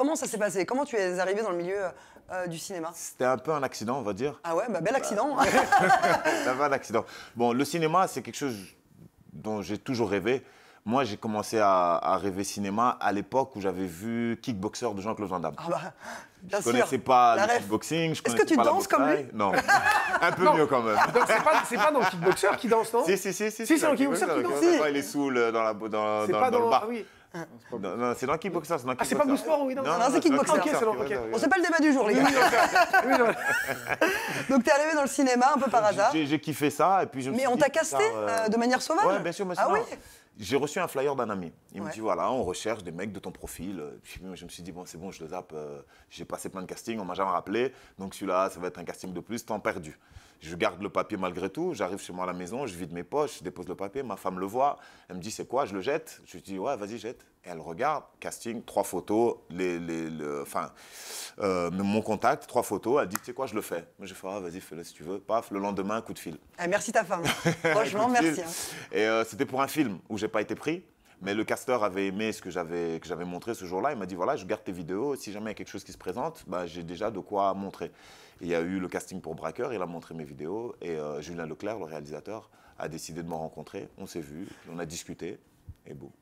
Comment ça s'est passé Comment tu es arrivé dans le milieu euh, du cinéma C'était un peu un accident, on va dire. Ah ouais, bah bel bah, accident. Bah... un bel accident. Bon, le cinéma, c'est quelque chose dont j'ai toujours rêvé. Moi, j'ai commencé à, rêver cinéma à l'époque où j'avais vu Kickboxer de Jean-Claude Van Damme. Ah bah, bien je ne connaissais pas le kickboxing. Est-ce que tu danses comme lui Non, un peu mieux quand même. Donc c'est pas, pas dans Kickboxer qui danse, non Si, si, si. Si, si c'est dans Kickboxer qui danse. Il est saoul dans, la, dans le bar. Ah non, non c'est dans Kickboxer. Dans ah, c'est pas Sport oui, non, non, ah, c'est Kickboxer. Okay, okay. On s'appelle débat du jour, les gars. Donc, t'es arrivé dans le cinéma un peu par hasard. J'ai kiffé ça. et puis je Mais on t'a casté euh, euh, de manière sauvage Oui, bien sûr, bien sûr. Ah oui j'ai reçu un flyer d'un ami. Il me dit voilà, on recherche des mecs de ton profil. Euh, je me suis dit bon, c'est bon, je le zappe. Euh, j'ai passé plein de castings, on m'a jamais rappelé. Donc celui-là, ça va être un casting de plus, temps perdu. Je garde le papier malgré tout. J'arrive chez moi à la maison, je vide mes poches, je dépose le papier. Ma femme le voit. Elle me dit c'est quoi Je le jette. Je lui dis ouais, vas-y jette. Et elle regarde casting, trois photos, les, les, enfin euh, mon contact, trois photos. Elle dit tu sais quoi, je le fais. Moi je fais ah, vas-y fais-le si tu veux. Paf, le lendemain coup de fil. Ah, merci ta femme. Franchement merci. Hein. Et c'était pour un film où j'ai pas été pris. Mais le casteur avait aimé ce que j'avais, montré ce jour-là. Il m'a dit voilà, je garde tes vidéos. Si jamais il y a quelque chose qui se présente, bah, j'ai déjà de quoi montrer. il y a eu le casting pour Braqueur. Il a montré mes vidéos. Et euh, Julien Leclerc, le réalisateur, a décidé de me rencontrer. On s'est vu, on a discuté. Et boum.